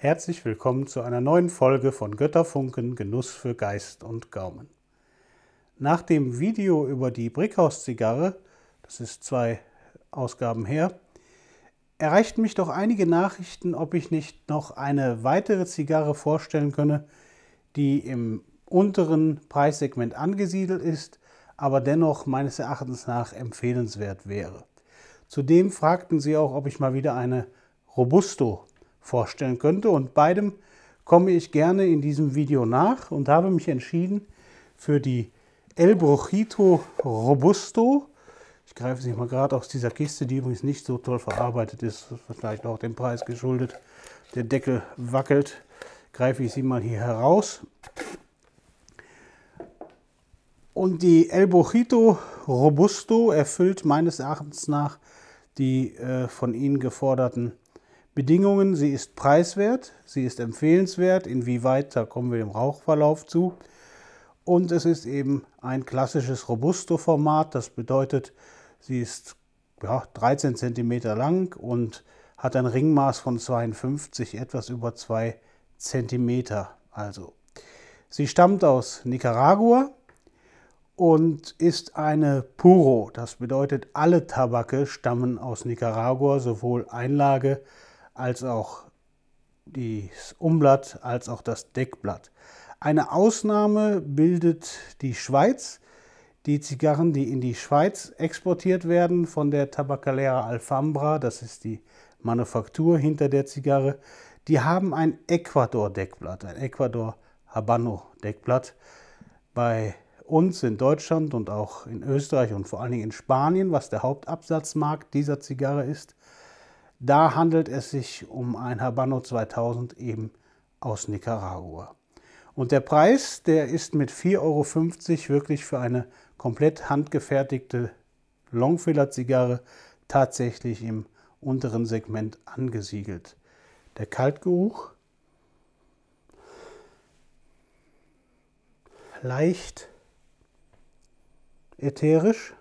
Herzlich willkommen zu einer neuen Folge von Götterfunken Genuss für Geist und Gaumen. Nach dem Video über die Brickhaus-Zigarre, das ist zwei Ausgaben her, erreichten mich doch einige Nachrichten, ob ich nicht noch eine weitere Zigarre vorstellen könne, die im unteren Preissegment angesiedelt ist, aber dennoch meines Erachtens nach empfehlenswert wäre. Zudem fragten sie auch, ob ich mal wieder eine Robusto vorstellen könnte. Und beidem komme ich gerne in diesem Video nach und habe mich entschieden für die El Brochito Robusto. Ich greife sie mal gerade aus dieser Kiste, die übrigens nicht so toll verarbeitet ist, vielleicht auch dem Preis geschuldet. Der Deckel wackelt, greife ich sie mal hier heraus. Und die El Bojito Robusto erfüllt meines Erachtens nach die äh, von Ihnen geforderten Bedingungen, sie ist preiswert, sie ist empfehlenswert, inwieweit, da kommen wir dem Rauchverlauf zu. Und es ist eben ein klassisches Robusto-Format, das bedeutet, sie ist ja, 13 cm lang und hat ein Ringmaß von 52, etwas über 2 cm. Also. Sie stammt aus Nicaragua und ist eine Puro. Das bedeutet, alle Tabake stammen aus Nicaragua, sowohl Einlage als als auch das Umblatt, als auch das Deckblatt. Eine Ausnahme bildet die Schweiz. Die Zigarren, die in die Schweiz exportiert werden von der Tabacalera Alfambra, das ist die Manufaktur hinter der Zigarre, die haben ein Ecuador-Deckblatt, ein Ecuador-Habano-Deckblatt. Bei uns in Deutschland und auch in Österreich und vor allen Dingen in Spanien, was der Hauptabsatzmarkt dieser Zigarre ist, da handelt es sich um ein Habano 2000 eben aus Nicaragua. Und der Preis, der ist mit 4,50 Euro wirklich für eine komplett handgefertigte Longfiller-Zigarre tatsächlich im unteren Segment angesiegelt. Der Kaltgeruch, leicht ätherisch,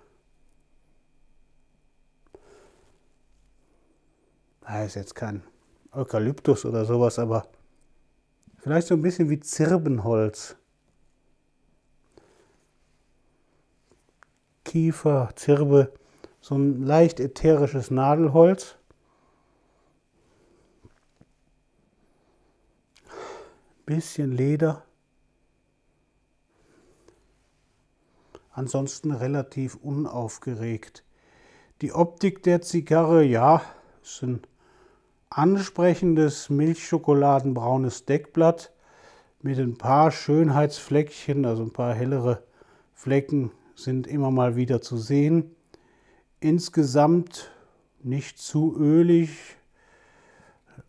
das ah, ist jetzt kein Eukalyptus oder sowas, aber vielleicht so ein bisschen wie Zirbenholz. Kiefer, Zirbe, so ein leicht ätherisches Nadelholz. Bisschen Leder. Ansonsten relativ unaufgeregt. Die Optik der Zigarre, ja, ist ein ansprechendes milchschokoladenbraunes Deckblatt mit ein paar Schönheitsfleckchen, also ein paar hellere Flecken sind immer mal wieder zu sehen. Insgesamt nicht zu ölig,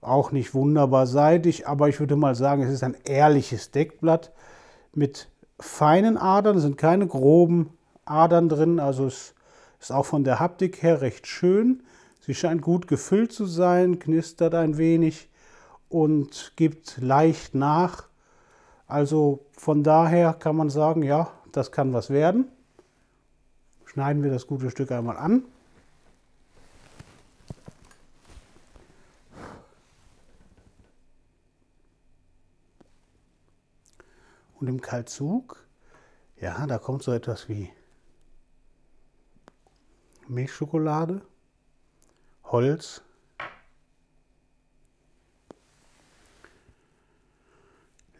auch nicht wunderbar seidig, aber ich würde mal sagen, es ist ein ehrliches Deckblatt mit feinen Adern, sind keine groben Adern drin, also es ist auch von der Haptik her recht schön. Sie scheint gut gefüllt zu sein, knistert ein wenig und gibt leicht nach. Also von daher kann man sagen, ja, das kann was werden. Schneiden wir das gute Stück einmal an. Und im Kaltzug, ja, da kommt so etwas wie Milchschokolade. Holz.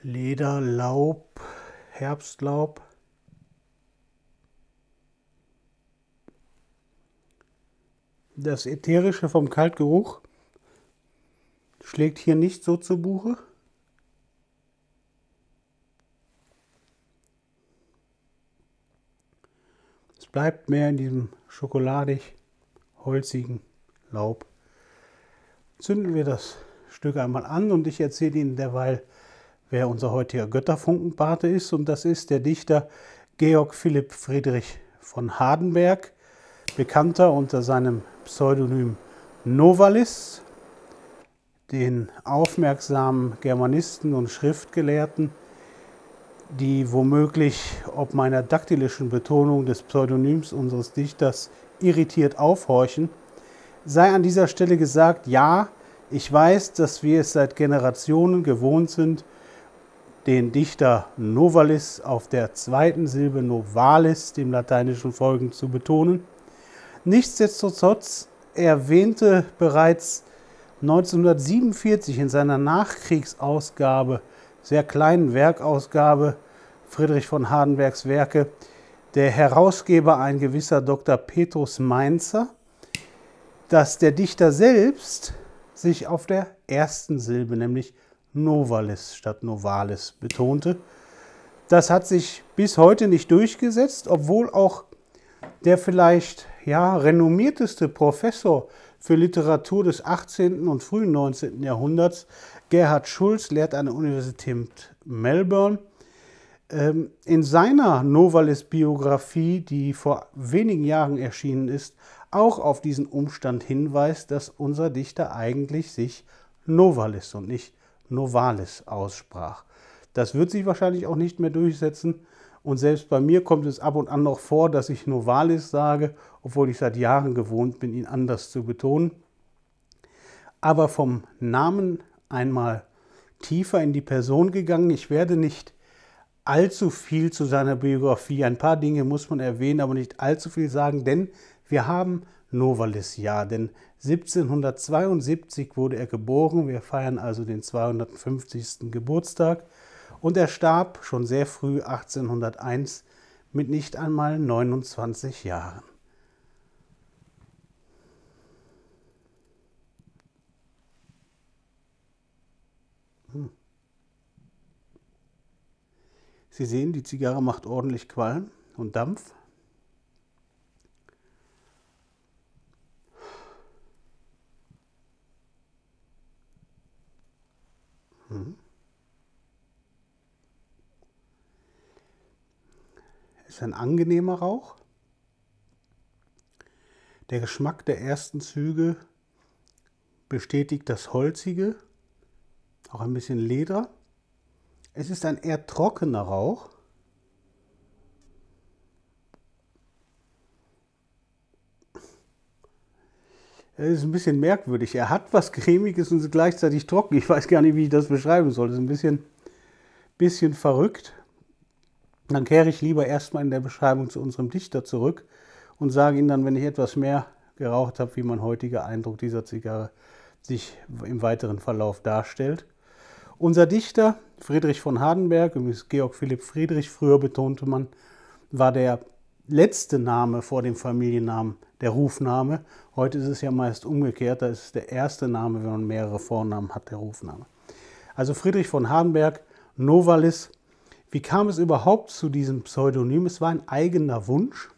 Leder, Laub, Herbstlaub. Das Ätherische vom Kaltgeruch schlägt hier nicht so zu Buche. Es bleibt mehr in diesem schokoladig holzigen Laub. Zünden wir das Stück einmal an und ich erzähle Ihnen derweil, wer unser heutiger Götterfunkenpate ist. Und das ist der Dichter Georg Philipp Friedrich von Hardenberg, bekannter unter seinem Pseudonym Novalis. Den aufmerksamen Germanisten und Schriftgelehrten, die womöglich ob meiner daktilischen Betonung des Pseudonyms unseres Dichters irritiert aufhorchen, sei an dieser Stelle gesagt, ja, ich weiß, dass wir es seit Generationen gewohnt sind, den Dichter Novalis auf der zweiten Silbe Novalis, dem lateinischen Folgen, zu betonen. Nichtsdestotrotz erwähnte bereits 1947 in seiner Nachkriegsausgabe, sehr kleinen Werkausgabe, Friedrich von Hardenbergs Werke, der Herausgeber, ein gewisser Dr. Petrus Mainzer, dass der Dichter selbst sich auf der ersten Silbe, nämlich Novalis statt Novalis betonte. Das hat sich bis heute nicht durchgesetzt, obwohl auch der vielleicht ja, renommierteste Professor für Literatur des 18. und frühen 19. Jahrhunderts, Gerhard Schulz, lehrt an der Universität Melbourne. Ähm, in seiner Novalis-Biografie, die vor wenigen Jahren erschienen ist, auch auf diesen Umstand hinweist, dass unser Dichter eigentlich sich Novalis und nicht Novalis aussprach. Das wird sich wahrscheinlich auch nicht mehr durchsetzen. Und selbst bei mir kommt es ab und an noch vor, dass ich Novalis sage, obwohl ich seit Jahren gewohnt bin, ihn anders zu betonen. Aber vom Namen einmal tiefer in die Person gegangen. Ich werde nicht allzu viel zu seiner Biografie, ein paar Dinge muss man erwähnen, aber nicht allzu viel sagen, denn wir haben Novalis Jahr, denn 1772 wurde er geboren. Wir feiern also den 250. Geburtstag und er starb schon sehr früh 1801 mit nicht einmal 29 Jahren. Hm. Sie sehen, die Zigarre macht ordentlich Qualm und Dampf. Mhm. Ist ein angenehmer Rauch. Der Geschmack der ersten Züge bestätigt das Holzige, auch ein bisschen Leder. Es ist ein eher trockener Rauch. Das ist ein bisschen merkwürdig. Er hat was Cremiges und gleichzeitig trocken. Ich weiß gar nicht, wie ich das beschreiben soll. Das ist ein bisschen, bisschen verrückt. Dann kehre ich lieber erstmal in der Beschreibung zu unserem Dichter zurück und sage Ihnen dann, wenn ich etwas mehr geraucht habe, wie mein heutiger Eindruck dieser Zigarre sich im weiteren Verlauf darstellt. Unser Dichter Friedrich von Hardenberg, übrigens Georg Philipp Friedrich, früher betonte man, war der letzte Name vor dem Familiennamen der Rufname. Heute ist es ja meist umgekehrt, da ist es der erste Name, wenn man mehrere Vornamen hat, der Rufname. Also Friedrich von Hardenberg, Novalis. Wie kam es überhaupt zu diesem Pseudonym? Es war ein eigener Wunsch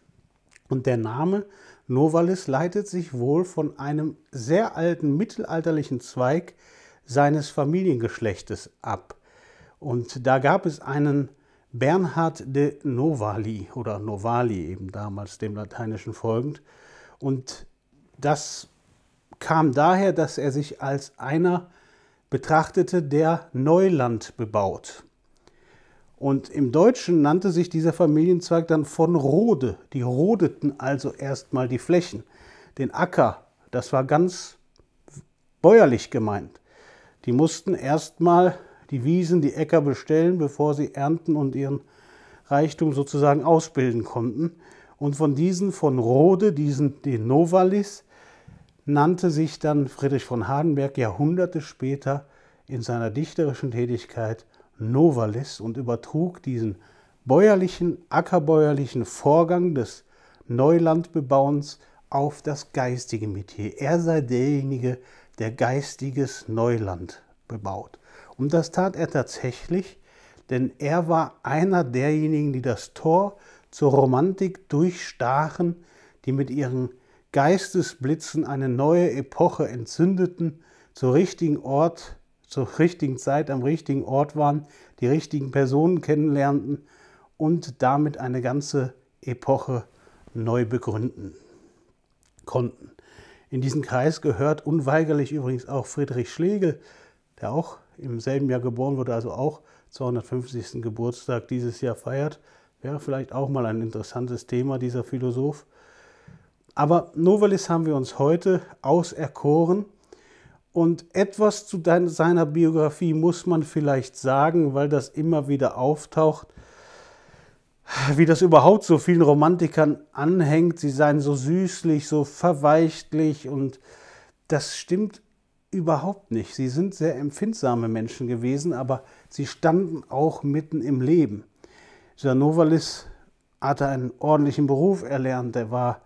und der Name Novalis leitet sich wohl von einem sehr alten mittelalterlichen Zweig seines Familiengeschlechtes ab. Und da gab es einen Bernhard de Novali oder Novali eben damals dem Lateinischen folgend, und das kam daher, dass er sich als einer betrachtete, der Neuland bebaut. Und im Deutschen nannte sich dieser Familienzweig dann von Rode. Die rodeten also erstmal die Flächen, den Acker. Das war ganz bäuerlich gemeint. Die mussten erstmal die Wiesen, die Äcker bestellen, bevor sie ernten und ihren Reichtum sozusagen ausbilden konnten. Und von diesen von Rode, diesen den Novalis, nannte sich dann Friedrich von Hardenberg Jahrhunderte später in seiner dichterischen Tätigkeit Novalis und übertrug diesen bäuerlichen, ackerbäuerlichen Vorgang des Neulandbebauens auf das geistige Metier. Er sei derjenige, der geistiges Neuland bebaut. Und das tat er tatsächlich, denn er war einer derjenigen, die das Tor zur Romantik durchstachen, die mit ihren Geistesblitzen eine neue Epoche entzündeten, zur richtigen Ort, zur richtigen Zeit am richtigen Ort waren, die richtigen Personen kennenlernten und damit eine ganze Epoche neu begründen konnten. In diesen Kreis gehört unweigerlich übrigens auch Friedrich Schlegel, der auch im selben Jahr geboren wurde, also auch 250. Geburtstag dieses Jahr feiert. Wäre vielleicht auch mal ein interessantes Thema, dieser Philosoph. Aber Novalis haben wir uns heute auserkoren. Und etwas zu seiner Biografie muss man vielleicht sagen, weil das immer wieder auftaucht, wie das überhaupt so vielen Romantikern anhängt. Sie seien so süßlich, so verweichtlich und das stimmt überhaupt nicht. Sie sind sehr empfindsame Menschen gewesen, aber sie standen auch mitten im Leben. Janovalis hatte einen ordentlichen Beruf erlernt. Er war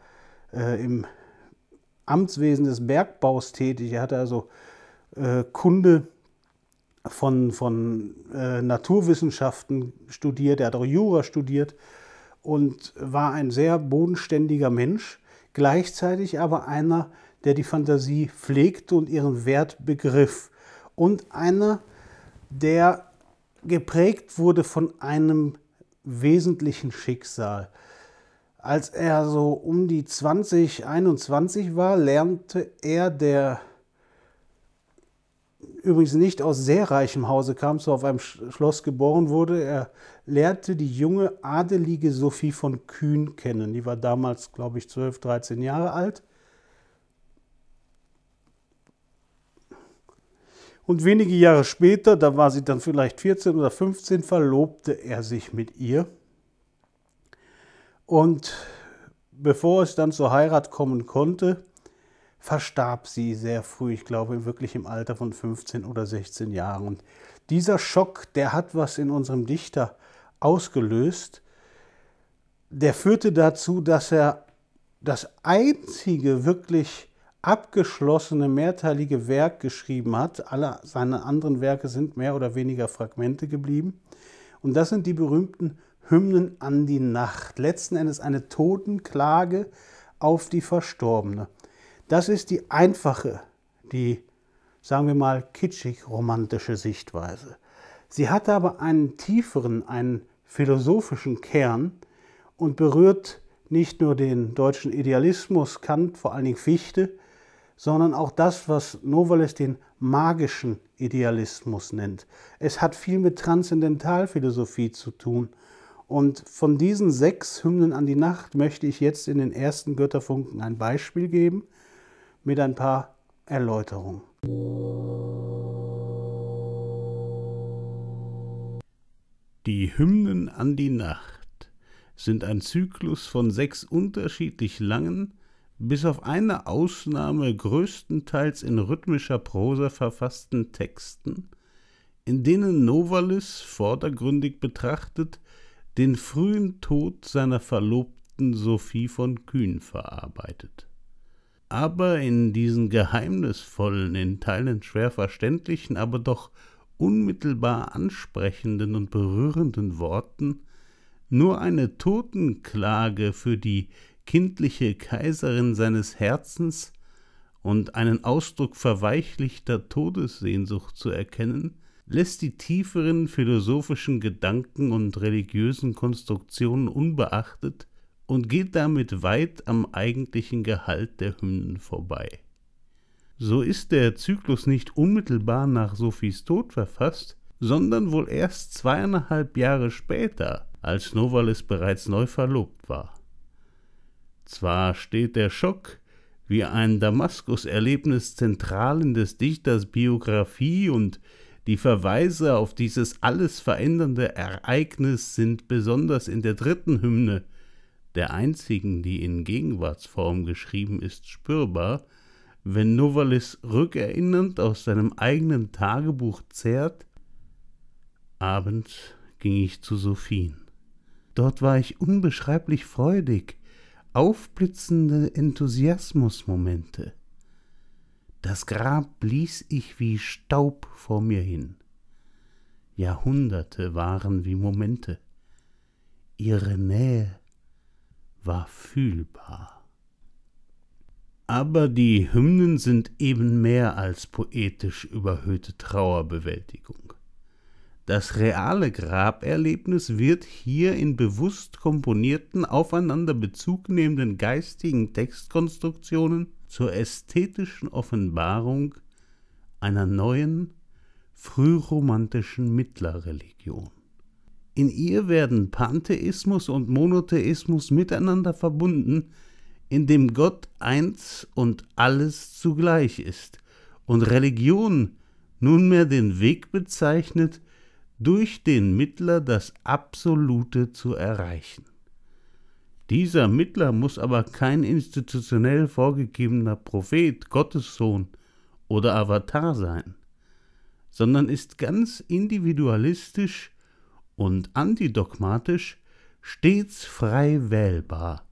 äh, im Amtswesen des Bergbaus tätig. Er hatte also äh, Kunde von, von äh, Naturwissenschaften studiert. Er hat auch Jura studiert und war ein sehr bodenständiger Mensch, gleichzeitig aber einer, der die Fantasie pflegte und ihren Wert begriff. Und einer, der geprägt wurde von einem wesentlichen Schicksal. Als er so um die 20, 21 war, lernte er, der übrigens nicht aus sehr reichem Hause kam, so auf einem Schloss geboren wurde, er lernte die junge adelige Sophie von Kühn kennen. Die war damals, glaube ich, 12, 13 Jahre alt. Und wenige Jahre später, da war sie dann vielleicht 14 oder 15, verlobte er sich mit ihr. Und bevor es dann zur Heirat kommen konnte, verstarb sie sehr früh, ich glaube wirklich im Alter von 15 oder 16 Jahren. Und dieser Schock, der hat was in unserem Dichter ausgelöst. Der führte dazu, dass er das einzige wirklich abgeschlossene mehrteilige Werk geschrieben hat. Alle seine anderen Werke sind mehr oder weniger Fragmente geblieben. Und das sind die berühmten Hymnen an die Nacht. Letzten Endes eine Totenklage auf die Verstorbene. Das ist die einfache, die, sagen wir mal, kitschig romantische Sichtweise. Sie hat aber einen tieferen, einen philosophischen Kern und berührt nicht nur den deutschen Idealismus, Kant, vor allen Dingen Fichte, sondern auch das, was Novalis den magischen Idealismus nennt. Es hat viel mit Transzendentalphilosophie zu tun. Und von diesen sechs Hymnen an die Nacht möchte ich jetzt in den ersten Götterfunken ein Beispiel geben mit ein paar Erläuterungen. Die Hymnen an die Nacht sind ein Zyklus von sechs unterschiedlich langen, bis auf eine Ausnahme größtenteils in rhythmischer Prosa verfassten Texten, in denen Novalis vordergründig betrachtet den frühen Tod seiner Verlobten Sophie von Kühn verarbeitet. Aber in diesen geheimnisvollen, in Teilen schwer verständlichen, aber doch unmittelbar ansprechenden und berührenden Worten nur eine Totenklage für die kindliche Kaiserin seines Herzens und einen Ausdruck verweichlichter Todessehnsucht zu erkennen, lässt die tieferen philosophischen Gedanken und religiösen Konstruktionen unbeachtet und geht damit weit am eigentlichen Gehalt der Hymnen vorbei. So ist der Zyklus nicht unmittelbar nach Sophies Tod verfasst, sondern wohl erst zweieinhalb Jahre später, als Novalis bereits neu verlobt war. Zwar steht der Schock wie ein Damaskus-Erlebnis zentral in des Dichters Biografie und die Verweise auf dieses alles verändernde Ereignis sind besonders in der dritten Hymne, der einzigen, die in Gegenwartsform geschrieben ist, spürbar, wenn Novalis rückerinnernd aus seinem eigenen Tagebuch zehrt. Abends ging ich zu Sophien. Dort war ich unbeschreiblich freudig, aufblitzende Enthusiasmusmomente. Das Grab blies ich wie Staub vor mir hin. Jahrhunderte waren wie Momente. Ihre Nähe war fühlbar. Aber die Hymnen sind eben mehr als poetisch überhöhte Trauerbewältigung. Das reale Graberlebnis wird hier in bewusst komponierten, aufeinander Bezug nehmenden geistigen Textkonstruktionen zur ästhetischen Offenbarung einer neuen, frühromantischen Mittlerreligion. In ihr werden Pantheismus und Monotheismus miteinander verbunden, indem Gott eins und alles zugleich ist und Religion nunmehr den Weg bezeichnet, durch den Mittler das Absolute zu erreichen. Dieser Mittler muss aber kein institutionell vorgegebener Prophet, Gottessohn oder Avatar sein, sondern ist ganz individualistisch und antidogmatisch stets frei wählbar.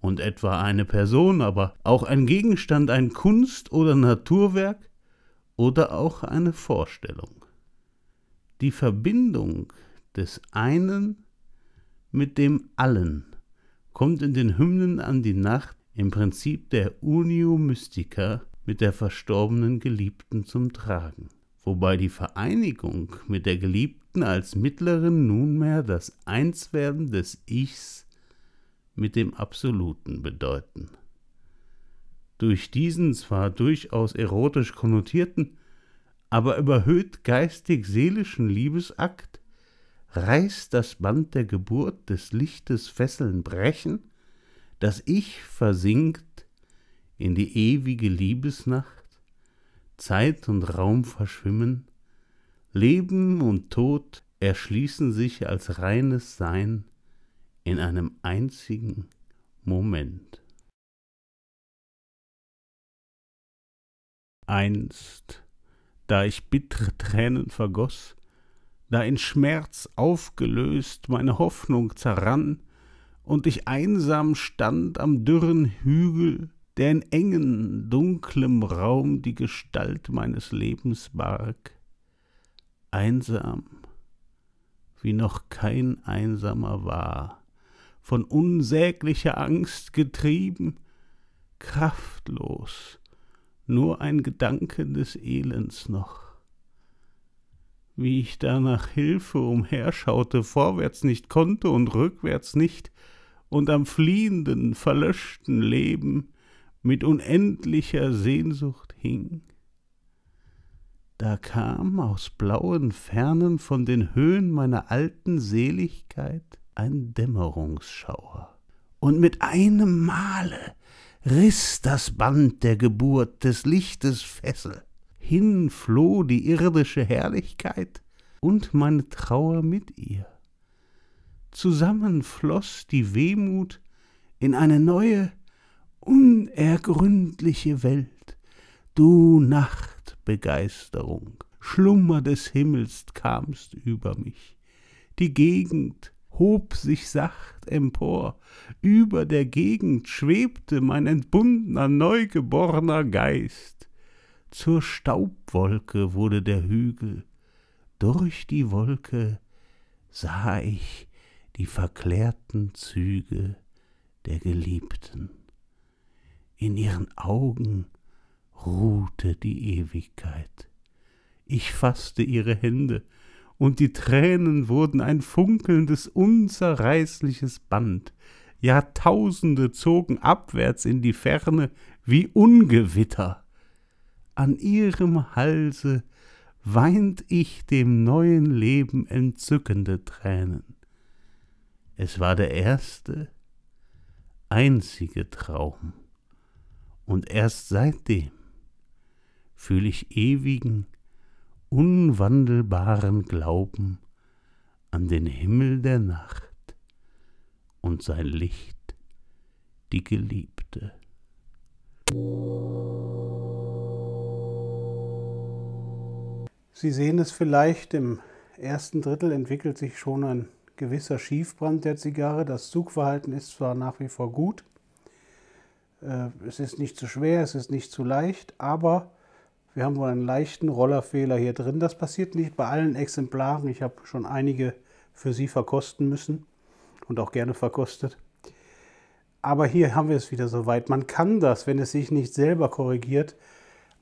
Und etwa eine Person, aber auch ein Gegenstand, ein Kunst- oder Naturwerk oder auch eine Vorstellung die Verbindung des einen mit dem Allen kommt in den Hymnen an die Nacht im Prinzip der Unio Mystica mit der verstorbenen Geliebten zum Tragen, wobei die Vereinigung mit der Geliebten als Mittlerin nunmehr das Einswerden des Ichs mit dem Absoluten bedeuten. Durch diesen zwar durchaus erotisch konnotierten, aber überhöht geistig-seelischen Liebesakt, reißt das Band der Geburt des Lichtes Fesseln brechen, das Ich versinkt in die ewige Liebesnacht, Zeit und Raum verschwimmen, Leben und Tod erschließen sich als reines Sein in einem einzigen Moment. Einst da ich bittre Tränen vergoß, da in Schmerz aufgelöst meine Hoffnung zerrann und ich einsam stand am dürren Hügel, der in engen, dunklem Raum die Gestalt meines Lebens barg. Einsam, wie noch kein Einsamer war, von unsäglicher Angst getrieben, kraftlos, nur ein Gedanke des Elends noch. Wie ich da nach Hilfe umherschaute, vorwärts nicht konnte und rückwärts nicht, und am fliehenden, verlöschten Leben mit unendlicher Sehnsucht hing. Da kam aus blauen Fernen von den Höhen meiner alten Seligkeit ein Dämmerungsschauer, und mit einem Male riß das Band der Geburt des Lichtes Fessel. Hin floh die irdische Herrlichkeit und meine Trauer mit ihr. Zusammen floß die Wehmut in eine neue, unergründliche Welt. Du Nachtbegeisterung, Schlummer des Himmels kamst über mich. Die Gegend hob sich sacht empor, über der Gegend schwebte mein entbundener, neugeborner Geist. Zur Staubwolke wurde der Hügel, durch die Wolke sah ich die verklärten Züge der Geliebten. In ihren Augen ruhte die Ewigkeit. Ich faßte ihre Hände, und die Tränen wurden ein funkelndes, unzerreißliches Band. Jahrtausende zogen abwärts in die Ferne wie Ungewitter. An ihrem Halse weint ich dem neuen Leben entzückende Tränen. Es war der erste, einzige Traum, und erst seitdem fühle ich ewigen, unwandelbaren Glauben an den Himmel der Nacht und sein Licht, die Geliebte. Sie sehen es vielleicht, im ersten Drittel entwickelt sich schon ein gewisser Schiefbrand der Zigarre. Das Zugverhalten ist zwar nach wie vor gut, äh, es ist nicht zu schwer, es ist nicht zu leicht, aber wir haben wohl einen leichten Rollerfehler hier drin. Das passiert nicht bei allen Exemplaren. Ich habe schon einige für Sie verkosten müssen und auch gerne verkostet. Aber hier haben wir es wieder soweit. Man kann das, wenn es sich nicht selber korrigiert,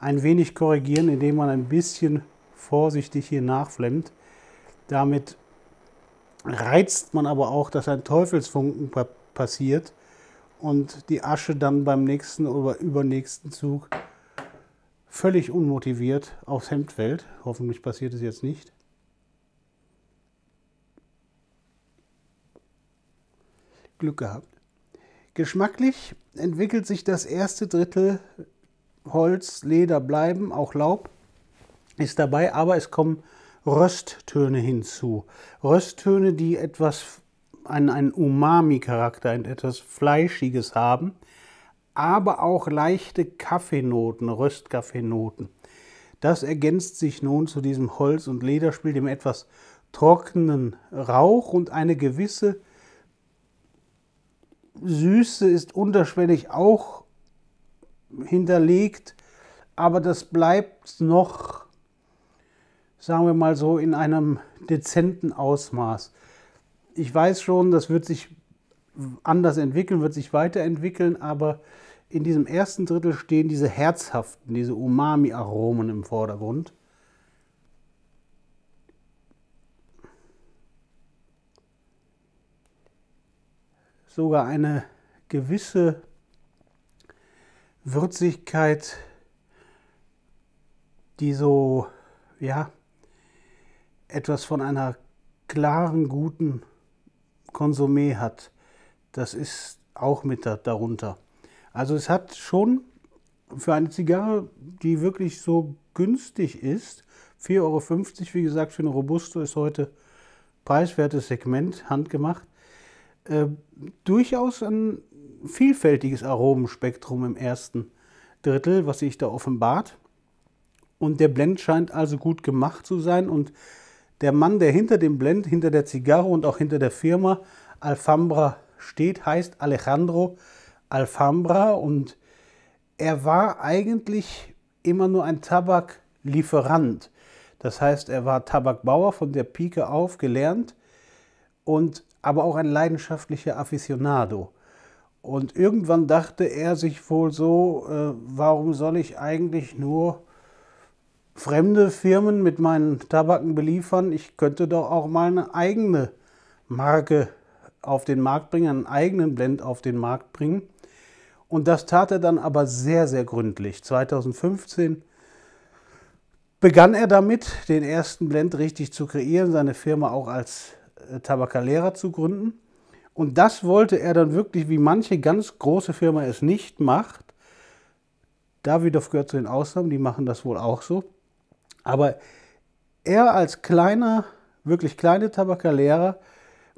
ein wenig korrigieren, indem man ein bisschen vorsichtig hier nachflemmt. Damit reizt man aber auch, dass ein Teufelsfunken passiert und die Asche dann beim nächsten oder übernächsten Zug völlig unmotiviert aufs Hemd fällt. Hoffentlich passiert es jetzt nicht. Glück gehabt. Geschmacklich entwickelt sich das erste Drittel Holz, Leder bleiben, auch Laub ist dabei, aber es kommen Rösttöne hinzu. Rösttöne, die etwas einen, einen Umami-Charakter, etwas Fleischiges haben aber auch leichte Kaffeenoten, Röstkaffeenoten. Das ergänzt sich nun zu diesem Holz- und Lederspiel, dem etwas trockenen Rauch und eine gewisse Süße ist unterschwellig auch hinterlegt, aber das bleibt noch, sagen wir mal so, in einem dezenten Ausmaß. Ich weiß schon, das wird sich anders entwickeln, wird sich weiterentwickeln, aber in diesem ersten Drittel stehen diese herzhaften, diese Umami-Aromen im Vordergrund. Sogar eine gewisse Würzigkeit, die so, ja, etwas von einer klaren, guten Konsumé hat. Das ist auch mit darunter. Also es hat schon für eine Zigarre, die wirklich so günstig ist, 4,50 Euro, wie gesagt, für eine Robusto ist heute preiswertes Segment, handgemacht, äh, durchaus ein vielfältiges Aromenspektrum im ersten Drittel, was sich da offenbart. Und der Blend scheint also gut gemacht zu sein. Und der Mann, der hinter dem Blend, hinter der Zigarre und auch hinter der Firma Alfambra steht, heißt Alejandro Alfambra und er war eigentlich immer nur ein Tabaklieferant. Das heißt, er war Tabakbauer von der Pike auf gelernt und aber auch ein leidenschaftlicher Aficionado. Und irgendwann dachte er sich wohl so, äh, warum soll ich eigentlich nur fremde Firmen mit meinen Tabaken beliefern? Ich könnte doch auch mal eine eigene Marke auf den Markt bringen, einen eigenen Blend auf den Markt bringen. Und das tat er dann aber sehr, sehr gründlich. 2015 begann er damit, den ersten Blend richtig zu kreieren, seine Firma auch als äh, Tabakalehrer zu gründen. Und das wollte er dann wirklich, wie manche ganz große Firma es nicht macht. Davidoff gehört zu den Ausnahmen, die machen das wohl auch so. Aber er als kleiner, wirklich kleine Tabakalehrer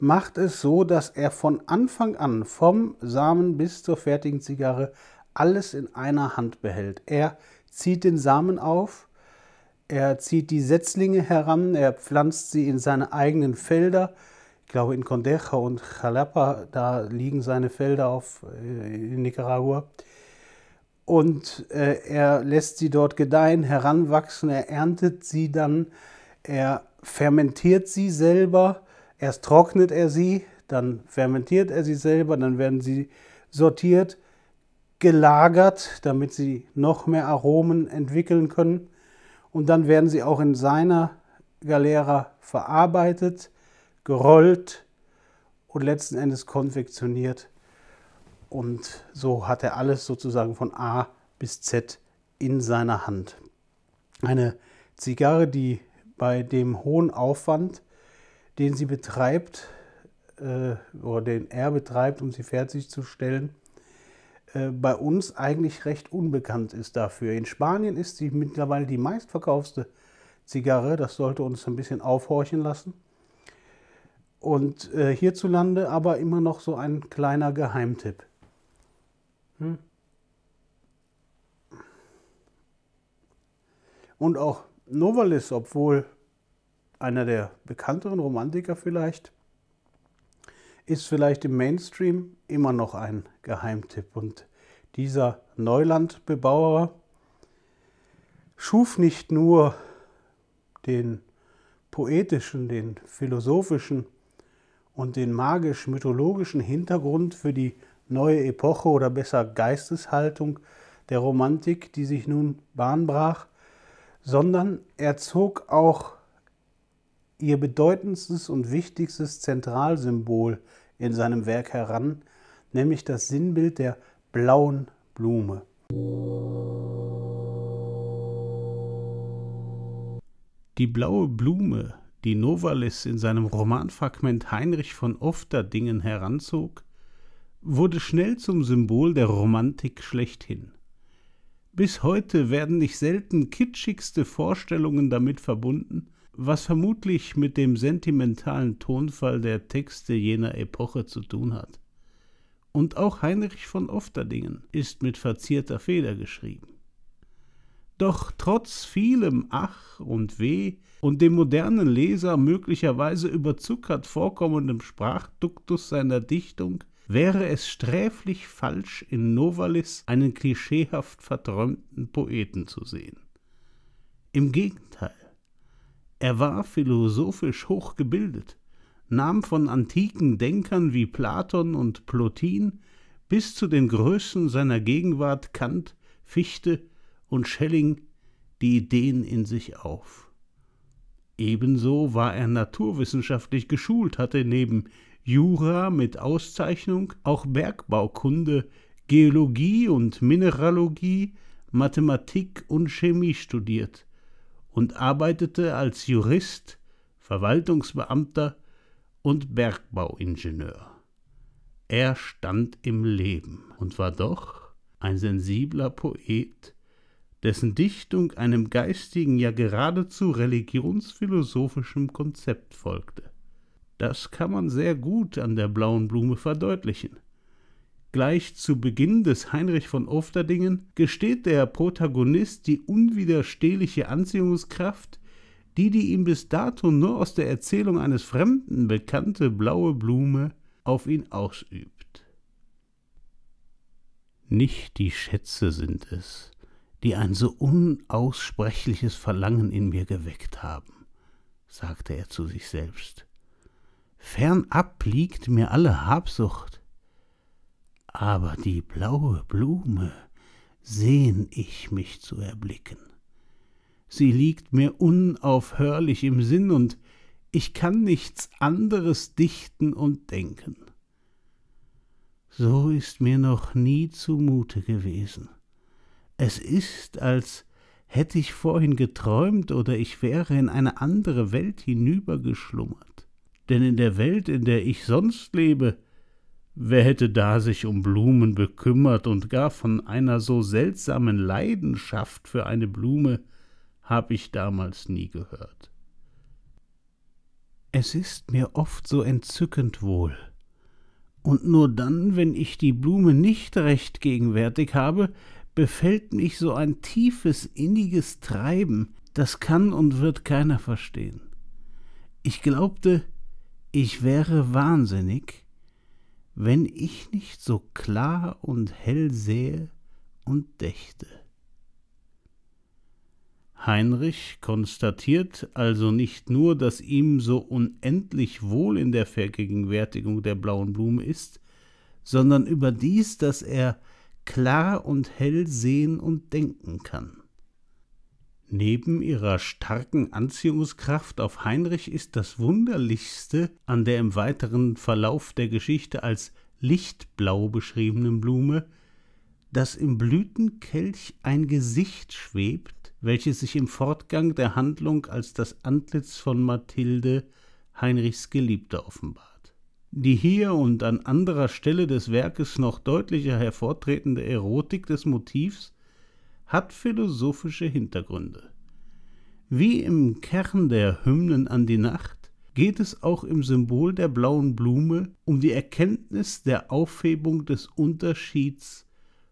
macht es so, dass er von Anfang an, vom Samen bis zur fertigen Zigarre, alles in einer Hand behält. Er zieht den Samen auf, er zieht die Setzlinge heran, er pflanzt sie in seine eigenen Felder. Ich glaube, in Condeja und Jalapa, da liegen seine Felder auf, äh, in Nicaragua. Und äh, er lässt sie dort gedeihen, heranwachsen, er erntet sie dann, er fermentiert sie selber Erst trocknet er sie, dann fermentiert er sie selber, dann werden sie sortiert, gelagert, damit sie noch mehr Aromen entwickeln können. Und dann werden sie auch in seiner Galera verarbeitet, gerollt und letzten Endes konfektioniert. Und so hat er alles sozusagen von A bis Z in seiner Hand. Eine Zigarre, die bei dem hohen Aufwand den sie betreibt äh, oder den er betreibt, um sie fertigzustellen, äh, bei uns eigentlich recht unbekannt ist dafür. In Spanien ist sie mittlerweile die meistverkaufste Zigarre. Das sollte uns ein bisschen aufhorchen lassen. Und äh, hierzulande aber immer noch so ein kleiner Geheimtipp. Hm? Und auch Novalis, obwohl einer der bekannteren Romantiker vielleicht, ist vielleicht im Mainstream immer noch ein Geheimtipp. Und dieser Neulandbebauer schuf nicht nur den poetischen, den philosophischen und den magisch-mythologischen Hintergrund für die neue Epoche oder besser Geisteshaltung der Romantik, die sich nun bahnbrach, sondern er zog auch ihr bedeutendstes und wichtigstes Zentralsymbol in seinem Werk heran, nämlich das Sinnbild der blauen Blume. Die blaue Blume, die Novalis in seinem Romanfragment Heinrich von Ofterdingen heranzog, wurde schnell zum Symbol der Romantik schlechthin. Bis heute werden nicht selten kitschigste Vorstellungen damit verbunden, was vermutlich mit dem sentimentalen Tonfall der Texte jener Epoche zu tun hat. Und auch Heinrich von Ofterdingen ist mit verzierter Feder geschrieben. Doch trotz vielem Ach und Weh und dem modernen Leser möglicherweise überzuckert vorkommendem Sprachduktus seiner Dichtung wäre es sträflich falsch, in Novalis einen klischeehaft verträumten Poeten zu sehen. Im Gegenteil, er war philosophisch hochgebildet, nahm von antiken Denkern wie Platon und Plotin bis zu den Größen seiner Gegenwart Kant, Fichte und Schelling die Ideen in sich auf. Ebenso war er naturwissenschaftlich geschult, hatte neben Jura mit Auszeichnung auch Bergbaukunde, Geologie und Mineralogie, Mathematik und Chemie studiert und arbeitete als Jurist, Verwaltungsbeamter und Bergbauingenieur. Er stand im Leben und war doch ein sensibler Poet, dessen Dichtung einem geistigen, ja geradezu religionsphilosophischen Konzept folgte. Das kann man sehr gut an der blauen Blume verdeutlichen. Gleich zu Beginn des Heinrich von Ofterdingen gesteht der Protagonist die unwiderstehliche Anziehungskraft, die die ihm bis dato nur aus der Erzählung eines Fremden bekannte blaue Blume auf ihn ausübt. Nicht die Schätze sind es, die ein so unaussprechliches Verlangen in mir geweckt haben, sagte er zu sich selbst. Fernab liegt mir alle Habsucht, aber die blaue Blume sehn ich mich zu erblicken. Sie liegt mir unaufhörlich im Sinn und ich kann nichts anderes dichten und denken. So ist mir noch nie zumute gewesen. Es ist, als hätte ich vorhin geträumt oder ich wäre in eine andere Welt hinübergeschlummert. Denn in der Welt, in der ich sonst lebe, Wer hätte da sich um Blumen bekümmert und gar von einer so seltsamen Leidenschaft für eine Blume hab ich damals nie gehört. Es ist mir oft so entzückend wohl. Und nur dann, wenn ich die Blume nicht recht gegenwärtig habe, befällt mich so ein tiefes, inniges Treiben, das kann und wird keiner verstehen. Ich glaubte, ich wäre wahnsinnig, wenn ich nicht so klar und hell sähe und dächte. Heinrich konstatiert also nicht nur, dass ihm so unendlich wohl in der Vergegenwärtigung der blauen Blume ist, sondern überdies, dass er klar und hell sehen und denken kann. Neben ihrer starken Anziehungskraft auf Heinrich ist das Wunderlichste an der im weiteren Verlauf der Geschichte als Lichtblau beschriebenen Blume, dass im Blütenkelch ein Gesicht schwebt, welches sich im Fortgang der Handlung als das Antlitz von Mathilde, Heinrichs Geliebte, offenbart. Die hier und an anderer Stelle des Werkes noch deutlicher hervortretende Erotik des Motivs hat philosophische Hintergründe. Wie im Kern der Hymnen an die Nacht geht es auch im Symbol der blauen Blume um die Erkenntnis der Aufhebung des Unterschieds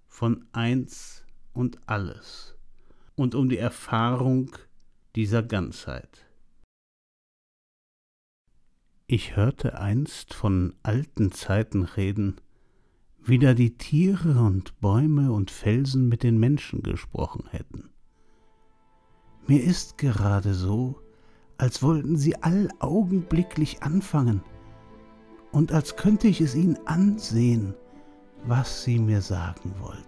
von Eins und Alles und um die Erfahrung dieser Ganzheit. Ich hörte einst von alten Zeiten reden, wieder die Tiere und Bäume und Felsen mit den Menschen gesprochen hätten. Mir ist gerade so, als wollten sie allaugenblicklich anfangen und als könnte ich es ihnen ansehen, was sie mir sagen wollten.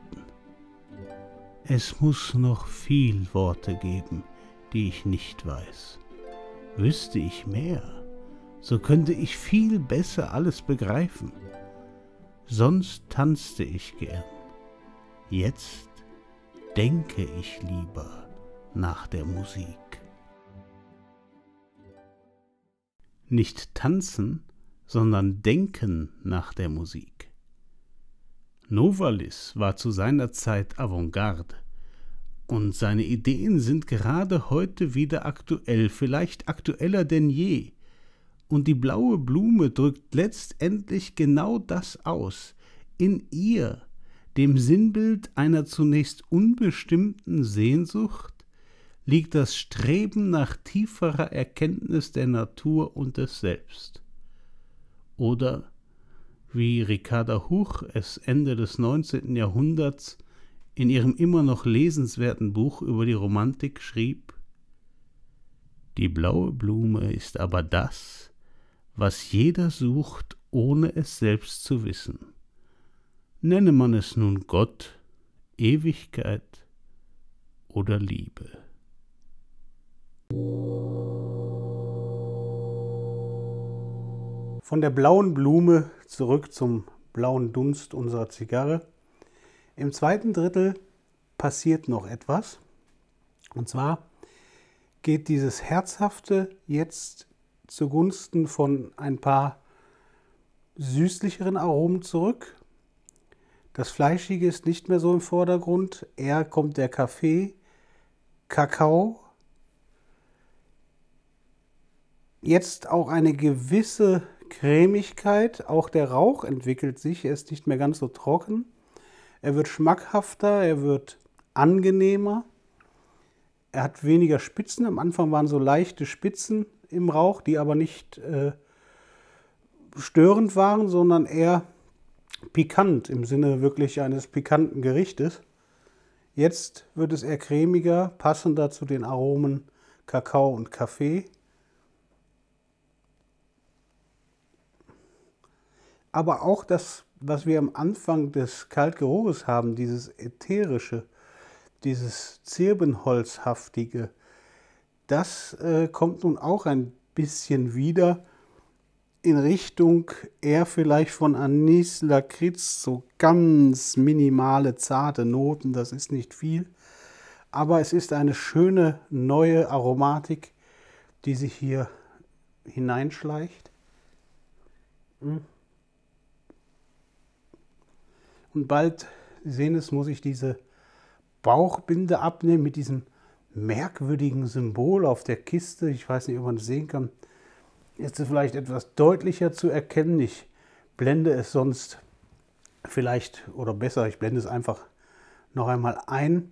Es muss noch viel Worte geben, die ich nicht weiß. Wüsste ich mehr, so könnte ich viel besser alles begreifen sonst tanzte ich gern. Jetzt denke ich lieber nach der Musik. Nicht tanzen, sondern denken nach der Musik. Novalis war zu seiner Zeit Avantgarde und seine Ideen sind gerade heute wieder aktuell, vielleicht aktueller denn je. Und die blaue Blume drückt letztendlich genau das aus. In ihr, dem Sinnbild einer zunächst unbestimmten Sehnsucht, liegt das Streben nach tieferer Erkenntnis der Natur und des Selbst. Oder, wie Ricarda Huch es Ende des 19. Jahrhunderts in ihrem immer noch lesenswerten Buch über die Romantik schrieb, die blaue Blume ist aber das, was jeder sucht, ohne es selbst zu wissen. Nenne man es nun Gott, Ewigkeit oder Liebe. Von der blauen Blume zurück zum blauen Dunst unserer Zigarre. Im zweiten Drittel passiert noch etwas. Und zwar geht dieses Herzhafte jetzt zugunsten von ein paar süßlicheren Aromen zurück. Das Fleischige ist nicht mehr so im Vordergrund. Eher kommt der Kaffee, Kakao. Jetzt auch eine gewisse Cremigkeit. Auch der Rauch entwickelt sich. Er ist nicht mehr ganz so trocken. Er wird schmackhafter, er wird angenehmer. Er hat weniger Spitzen. Am Anfang waren so leichte Spitzen im Rauch, die aber nicht äh, störend waren, sondern eher pikant im Sinne wirklich eines pikanten Gerichtes. Jetzt wird es eher cremiger, passender zu den Aromen Kakao und Kaffee. Aber auch das, was wir am Anfang des Kaltgeruches haben, dieses ätherische, dieses Zirbenholzhaftige, das äh, kommt nun auch ein bisschen wieder in Richtung eher vielleicht von Anis Lakritz, so ganz minimale, zarte Noten, das ist nicht viel. Aber es ist eine schöne neue Aromatik, die sich hier hineinschleicht. Hm. Und bald, Sie sehen es, muss ich diese Bauchbinde abnehmen mit diesem merkwürdigen Symbol auf der Kiste. Ich weiß nicht, ob man es sehen kann. Ist es vielleicht etwas deutlicher zu erkennen? Ich blende es sonst vielleicht oder besser, ich blende es einfach noch einmal ein.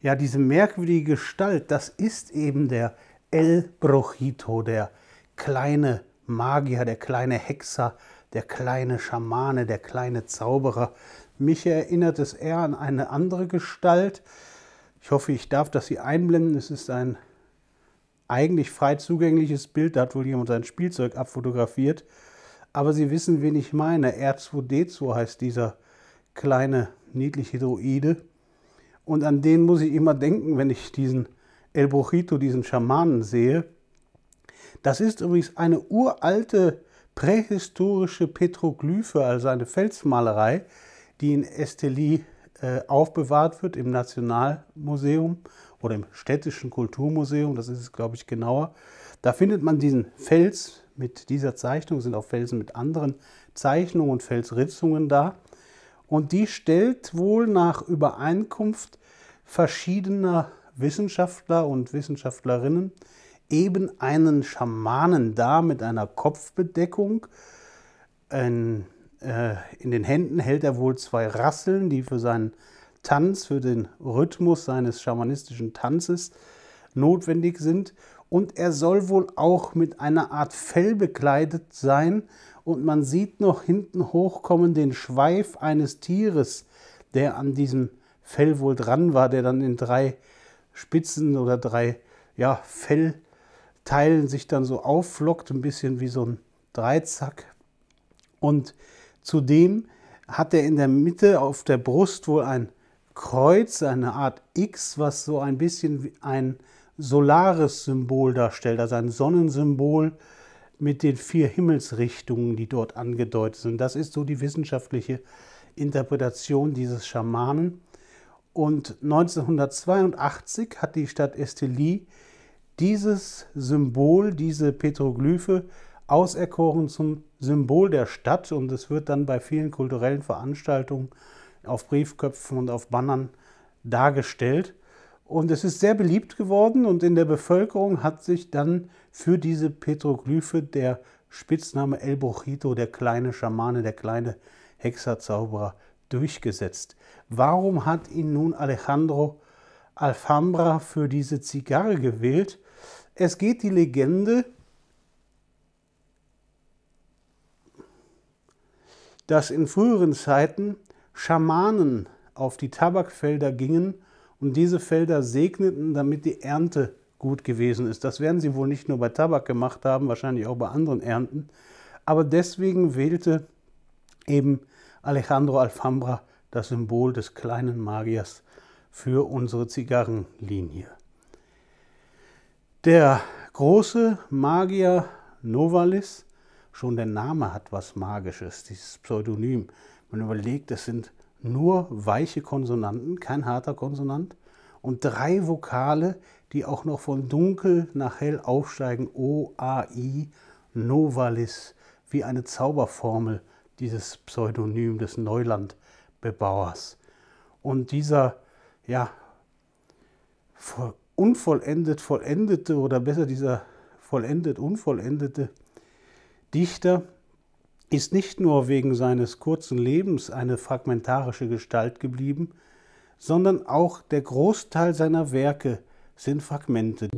Ja, diese merkwürdige Gestalt, das ist eben der El Brochito, der kleine Magier, der kleine Hexer, der kleine Schamane, der kleine Zauberer. Mich erinnert es eher an eine andere Gestalt, ich hoffe, ich darf das hier einblenden. Es ist ein eigentlich frei zugängliches Bild. Da hat wohl jemand sein Spielzeug abfotografiert. Aber Sie wissen, wen ich meine. R2D2 heißt dieser kleine, niedliche Droide. Und an den muss ich immer denken, wenn ich diesen El Brujito, diesen Schamanen sehe. Das ist übrigens eine uralte prähistorische Petroglyphe, also eine Felsmalerei, die in Esteli äh, aufbewahrt wird im Nationalmuseum oder im Städtischen Kulturmuseum, das ist es, glaube ich, genauer. Da findet man diesen Fels mit dieser Zeichnung, sind auch Felsen mit anderen Zeichnungen und Felsritzungen da. Und die stellt wohl nach Übereinkunft verschiedener Wissenschaftler und Wissenschaftlerinnen eben einen Schamanen dar mit einer Kopfbedeckung, ein äh, in den Händen hält er wohl zwei Rasseln, die für seinen Tanz, für den Rhythmus seines schamanistischen Tanzes notwendig sind. Und er soll wohl auch mit einer Art Fell bekleidet sein. Und man sieht noch hinten hochkommen den Schweif eines Tieres, der an diesem Fell wohl dran war, der dann in drei Spitzen oder drei ja, Fellteilen sich dann so aufflockt, ein bisschen wie so ein Dreizack. Und Zudem hat er in der Mitte auf der Brust wohl ein Kreuz, eine Art X, was so ein bisschen ein solares Symbol darstellt, also ein Sonnensymbol mit den vier Himmelsrichtungen, die dort angedeutet sind. Das ist so die wissenschaftliche Interpretation dieses Schamanen. Und 1982 hat die Stadt Esteli dieses Symbol, diese Petroglyphe auserkoren zum Symbol der Stadt und es wird dann bei vielen kulturellen Veranstaltungen auf Briefköpfen und auf Bannern dargestellt. Und es ist sehr beliebt geworden und in der Bevölkerung hat sich dann für diese Petroglyphe der Spitzname El Bochito, der kleine Schamane, der kleine Hexerzauberer, durchgesetzt. Warum hat ihn nun Alejandro Alfambra für diese Zigarre gewählt? Es geht die Legende, dass in früheren Zeiten Schamanen auf die Tabakfelder gingen und diese Felder segneten, damit die Ernte gut gewesen ist. Das werden sie wohl nicht nur bei Tabak gemacht haben, wahrscheinlich auch bei anderen Ernten. Aber deswegen wählte eben Alejandro Alfambra das Symbol des kleinen Magiers für unsere Zigarrenlinie. Der große Magier Novalis Schon der Name hat was Magisches, dieses Pseudonym. Man überlegt, es sind nur weiche Konsonanten, kein harter Konsonant und drei Vokale, die auch noch von dunkel nach hell aufsteigen. O, A, I, Novalis, wie eine Zauberformel dieses Pseudonym des Neulandbebauers. Und dieser, ja, unvollendet vollendete oder besser dieser vollendet unvollendete Dichter ist nicht nur wegen seines kurzen Lebens eine fragmentarische Gestalt geblieben, sondern auch der Großteil seiner Werke sind Fragmente.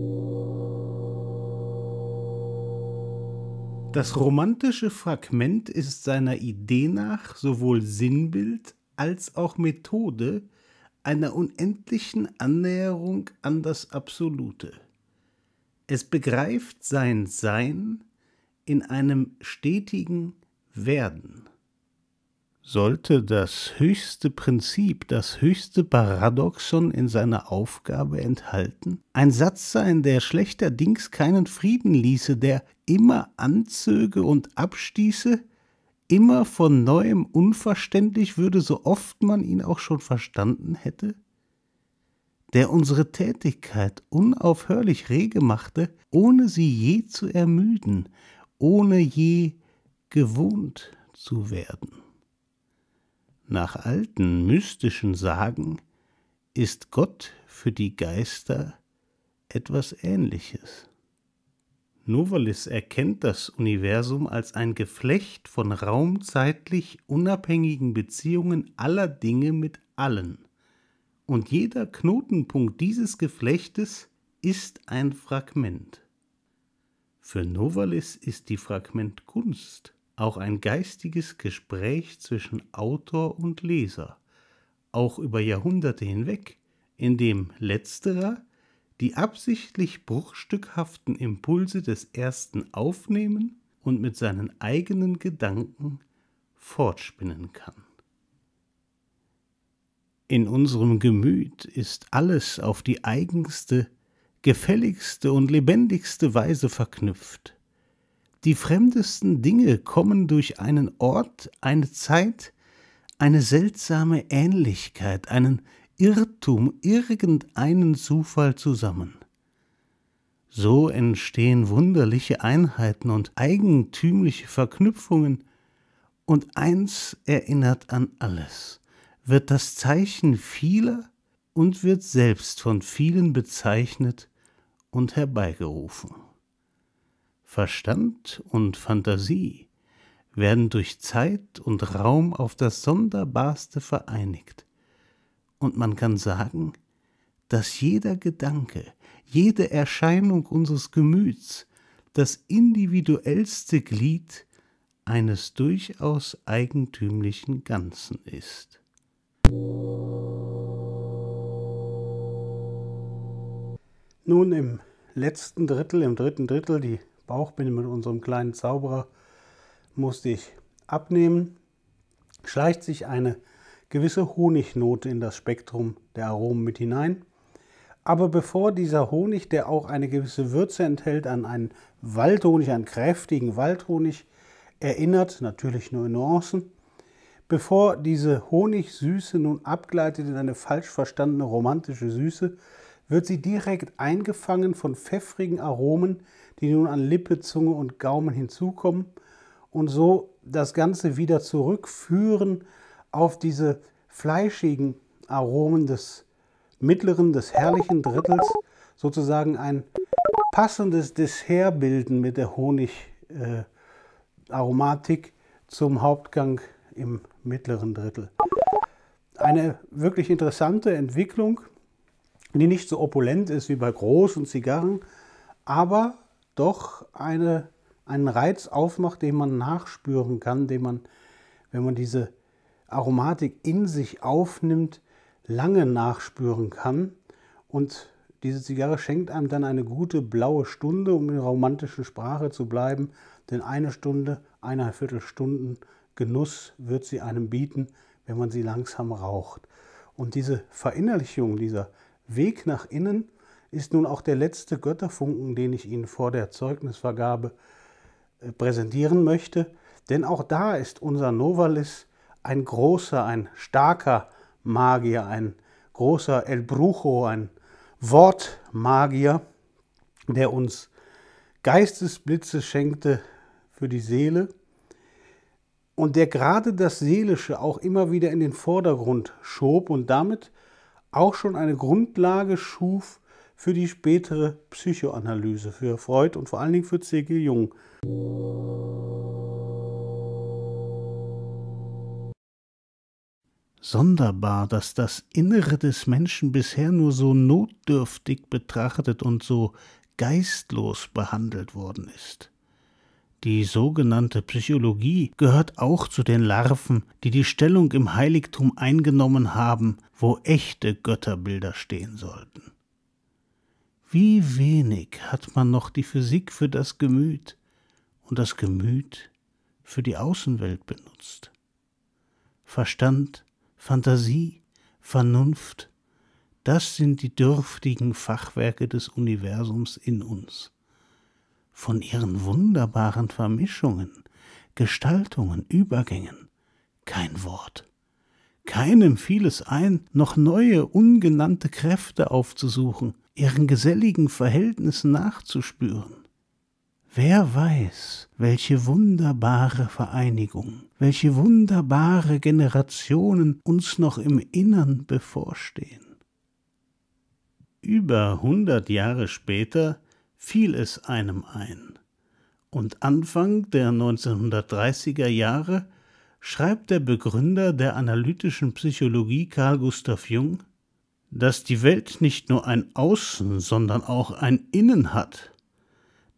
Das romantische Fragment ist seiner Idee nach sowohl Sinnbild als auch Methode einer unendlichen Annäherung an das Absolute. Es begreift sein Sein, in einem stetigen Werden. Sollte das höchste Prinzip, das höchste Paradoxon in seiner Aufgabe enthalten? Ein Satz sein, der schlechterdings keinen Frieden ließe, der immer anzöge und abstieße, immer von neuem unverständlich würde, so oft man ihn auch schon verstanden hätte? der unsere Tätigkeit unaufhörlich rege machte, ohne sie je zu ermüden, ohne je gewohnt zu werden. Nach alten mystischen Sagen ist Gott für die Geister etwas Ähnliches. Novalis erkennt das Universum als ein Geflecht von raumzeitlich unabhängigen Beziehungen aller Dinge mit allen. Und jeder Knotenpunkt dieses Geflechtes ist ein Fragment. Für Novalis ist die Fragmentkunst auch ein geistiges Gespräch zwischen Autor und Leser, auch über Jahrhunderte hinweg, in dem letzterer die absichtlich bruchstückhaften Impulse des ersten aufnehmen und mit seinen eigenen Gedanken fortspinnen kann. In unserem Gemüt ist alles auf die eigenste gefälligste und lebendigste Weise verknüpft. Die fremdesten Dinge kommen durch einen Ort, eine Zeit, eine seltsame Ähnlichkeit, einen Irrtum, irgendeinen Zufall zusammen. So entstehen wunderliche Einheiten und eigentümliche Verknüpfungen, und eins erinnert an alles, wird das Zeichen vieler und wird selbst von vielen bezeichnet und herbeigerufen. Verstand und Fantasie werden durch Zeit und Raum auf das Sonderbarste vereinigt, und man kann sagen, dass jeder Gedanke, jede Erscheinung unseres Gemüts das individuellste Glied eines durchaus eigentümlichen Ganzen ist. Nun im letzten Drittel, im dritten Drittel, die Bauchbinde mit unserem kleinen Zauberer musste ich abnehmen, schleicht sich eine gewisse Honignote in das Spektrum der Aromen mit hinein. Aber bevor dieser Honig, der auch eine gewisse Würze enthält, an einen Waldhonig, einen kräftigen Waldhonig erinnert, natürlich nur in Nuancen, bevor diese Honigsüße nun abgleitet in eine falsch verstandene romantische Süße, wird sie direkt eingefangen von pfeffrigen Aromen, die nun an Lippe, Zunge und Gaumen hinzukommen und so das Ganze wieder zurückführen auf diese fleischigen Aromen des mittleren, des herrlichen Drittels, sozusagen ein passendes Dessert bilden mit der Honigaromatik äh, zum Hauptgang im mittleren Drittel. Eine wirklich interessante Entwicklung, die nicht so opulent ist wie bei großen Zigarren, aber doch eine, einen Reiz aufmacht, den man nachspüren kann, den man, wenn man diese Aromatik in sich aufnimmt, lange nachspüren kann. Und diese Zigarre schenkt einem dann eine gute blaue Stunde, um in romantischen Sprache zu bleiben, denn eine Stunde, eineinviertel Stunden Genuss wird sie einem bieten, wenn man sie langsam raucht. Und diese Verinnerlichung dieser Weg nach innen ist nun auch der letzte Götterfunken, den ich Ihnen vor der Zeugnisvergabe äh, präsentieren möchte, denn auch da ist unser Novalis ein großer, ein starker Magier, ein großer El Brujo, ein Wortmagier, der uns Geistesblitze schenkte für die Seele und der gerade das Seelische auch immer wieder in den Vordergrund schob und damit auch schon eine Grundlage schuf für die spätere Psychoanalyse, für Freud und vor allen Dingen für C.G. Jung. Sonderbar, dass das Innere des Menschen bisher nur so notdürftig betrachtet und so geistlos behandelt worden ist. Die sogenannte Psychologie gehört auch zu den Larven, die die Stellung im Heiligtum eingenommen haben, wo echte Götterbilder stehen sollten. Wie wenig hat man noch die Physik für das Gemüt und das Gemüt für die Außenwelt benutzt? Verstand, Fantasie, Vernunft, das sind die dürftigen Fachwerke des Universums in uns von ihren wunderbaren Vermischungen, Gestaltungen, Übergängen. Kein Wort. Keinem fiel es ein, noch neue, ungenannte Kräfte aufzusuchen, ihren geselligen Verhältnissen nachzuspüren. Wer weiß, welche wunderbare Vereinigung, welche wunderbare Generationen uns noch im Innern bevorstehen. Über hundert Jahre später fiel es einem ein. Und Anfang der 1930er Jahre schreibt der Begründer der analytischen Psychologie Carl Gustav Jung, dass die Welt nicht nur ein Außen, sondern auch ein Innen hat,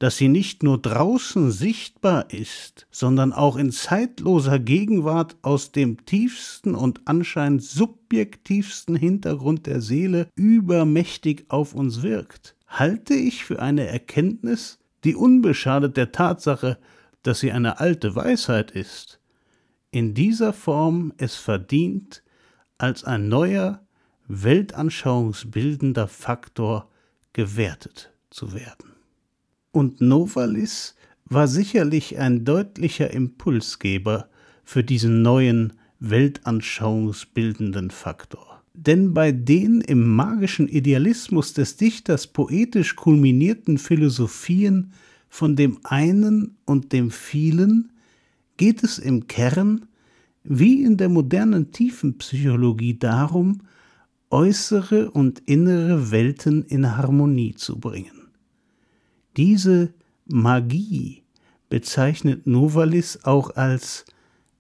dass sie nicht nur draußen sichtbar ist, sondern auch in zeitloser Gegenwart aus dem tiefsten und anscheinend subjektivsten Hintergrund der Seele übermächtig auf uns wirkt, halte ich für eine Erkenntnis, die unbeschadet der Tatsache, dass sie eine alte Weisheit ist, in dieser Form es verdient, als ein neuer, weltanschauungsbildender Faktor gewertet zu werden. Und Novalis war sicherlich ein deutlicher Impulsgeber für diesen neuen, weltanschauungsbildenden Faktor denn bei den im magischen Idealismus des Dichters poetisch kulminierten Philosophien von dem einen und dem vielen geht es im Kern, wie in der modernen Tiefenpsychologie darum, äußere und innere Welten in Harmonie zu bringen. Diese Magie bezeichnet Novalis auch als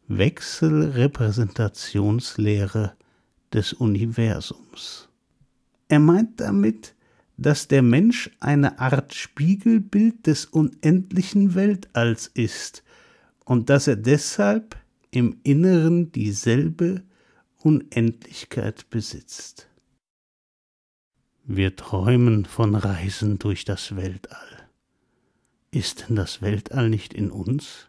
Wechselrepräsentationslehre des Universums. Er meint damit, dass der Mensch eine Art Spiegelbild des unendlichen Weltalls ist und dass er deshalb im Inneren dieselbe Unendlichkeit besitzt. Wir träumen von Reisen durch das Weltall. Ist denn das Weltall nicht in uns?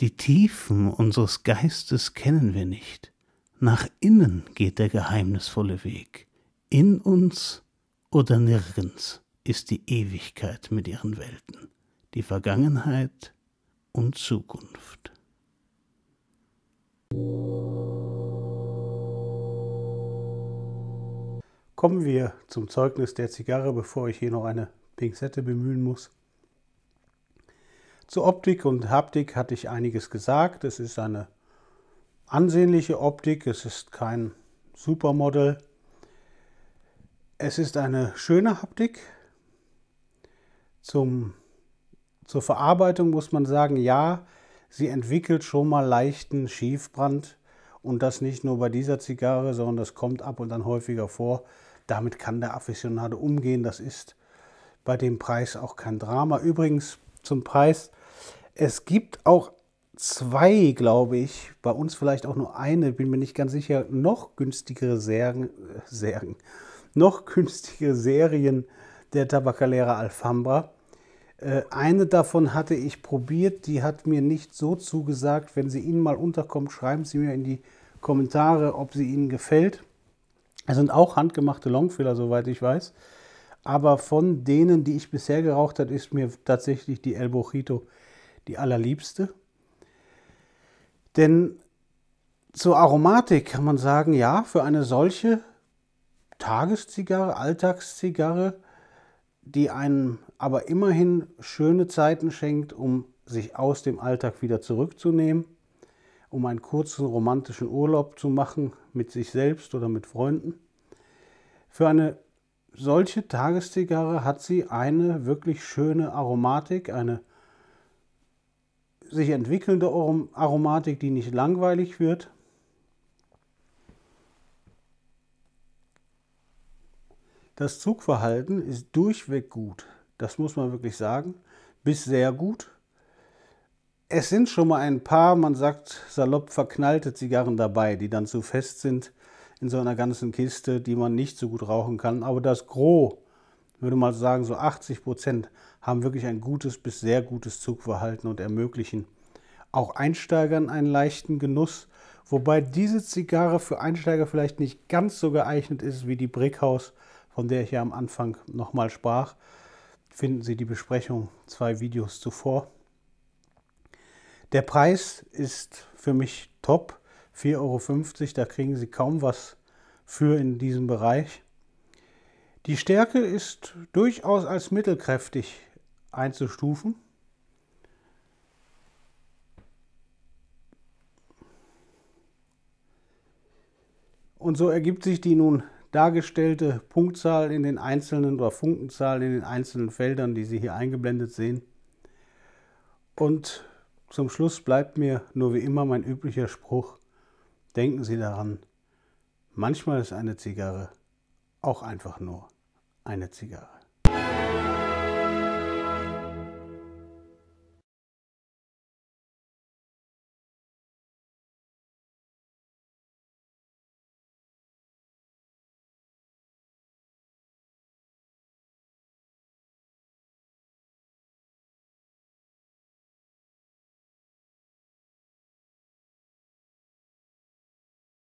Die Tiefen unseres Geistes kennen wir nicht. Nach innen geht der geheimnisvolle Weg. In uns oder nirgends ist die Ewigkeit mit ihren Welten, die Vergangenheit und Zukunft. Kommen wir zum Zeugnis der Zigarre, bevor ich hier noch eine Pinzette bemühen muss. Zur Optik und Haptik hatte ich einiges gesagt. Es ist eine ansehnliche Optik, es ist kein Supermodel. Es ist eine schöne Haptik. Zum, zur Verarbeitung muss man sagen, ja, sie entwickelt schon mal leichten Schiefbrand und das nicht nur bei dieser Zigarre, sondern das kommt ab und an häufiger vor. Damit kann der Afficionado umgehen, das ist bei dem Preis auch kein Drama. Übrigens zum Preis, es gibt auch zwei, glaube ich, bei uns vielleicht auch nur eine, bin mir nicht ganz sicher, noch günstigere Serien, äh, Serien noch günstigere Serien der Tabacalera Alfambra. Äh, eine davon hatte ich probiert, die hat mir nicht so zugesagt. Wenn sie Ihnen mal unterkommt, schreiben Sie mir in die Kommentare, ob sie Ihnen gefällt. Es sind auch handgemachte Longfiller, soweit ich weiß. Aber von denen, die ich bisher geraucht habe, ist mir tatsächlich die El Bojito die allerliebste. Denn zur Aromatik kann man sagen, ja, für eine solche Tageszigarre, Alltagszigarre, die einem aber immerhin schöne Zeiten schenkt, um sich aus dem Alltag wieder zurückzunehmen, um einen kurzen romantischen Urlaub zu machen mit sich selbst oder mit Freunden. Für eine solche Tageszigarre hat sie eine wirklich schöne Aromatik, eine sich entwickelnde Aromatik, die nicht langweilig wird. Das Zugverhalten ist durchweg gut, das muss man wirklich sagen, bis sehr gut. Es sind schon mal ein paar, man sagt salopp, verknallte Zigarren dabei, die dann zu fest sind in so einer ganzen Kiste, die man nicht so gut rauchen kann. Aber das Gros würde mal sagen, so 80 Prozent haben wirklich ein gutes bis sehr gutes Zugverhalten und ermöglichen auch Einsteigern einen leichten Genuss. Wobei diese Zigarre für Einsteiger vielleicht nicht ganz so geeignet ist wie die Brickhaus, von der ich ja am Anfang nochmal sprach. Finden Sie die Besprechung zwei Videos zuvor. Der Preis ist für mich top. 4,50 Euro, da kriegen Sie kaum was für in diesem Bereich. Die Stärke ist durchaus als mittelkräftig einzustufen. Und so ergibt sich die nun dargestellte Punktzahl in den einzelnen oder Funkenzahl in den einzelnen Feldern, die Sie hier eingeblendet sehen. Und zum Schluss bleibt mir nur wie immer mein üblicher Spruch, denken Sie daran, manchmal ist eine Zigarre auch einfach nur eine Zigarre.